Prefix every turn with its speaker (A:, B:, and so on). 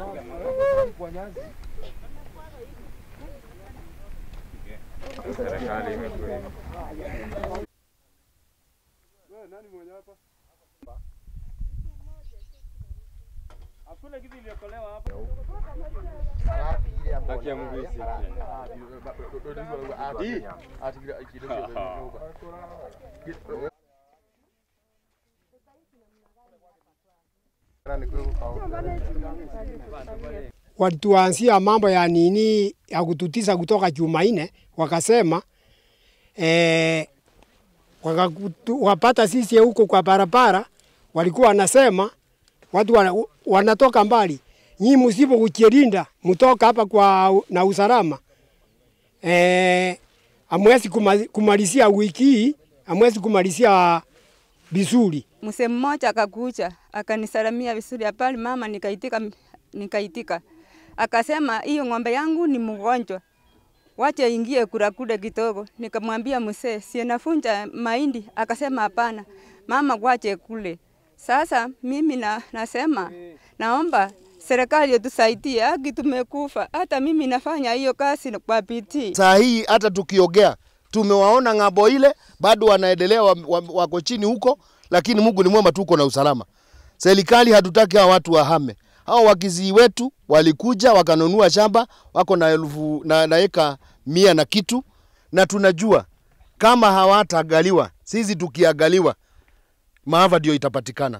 A: Serikali imetulipa. Wewe nani mwenye hapa? Hakuna kitu iliyokolewa hapa. Haki ya Mungu isi. Ati ati kidogo kidogo.
B: Walituanzia mambo ya nini ya kututisa kutoka Jumanne, wakasema eh, wapata sisi huko kwa barabara, walikuwa wanasema watu wana, wanatoka mbali, nyi msipo kujilinda mtoka hapa kwa na usalama eh, amwezi kumalizia wiki hii, amwezi kumalizia vizuri
C: mse mmoja akakuja akanisalamia vizuri hapali mama, nikaitika nikaitika. Akasema hiyo ng'ombe yangu ni mgonjwa, wacha ingie kula kule kidogo. Nikamwambia mzee, si nafunja mahindi? Akasema hapana mama, wache kule. Sasa mimi na, nasema naomba serikali tusaidie, haki tumekufa. Hata mimi nafanya hiyo kazi kwa bidii. Saa hii
A: hata tukiogea tumewaona ng'abo ile bado wanaendelea wako wa, wa chini huko lakini Mungu ni mwema, tuko na usalama. Serikali hatutaki hawa watu wahame. Hao wakizi wetu walikuja wakanunua shamba, wako na elfu na, na eka mia na kitu, na tunajua kama hawataagaliwa sisi tukiagaliwa maafa ndio itapatikana.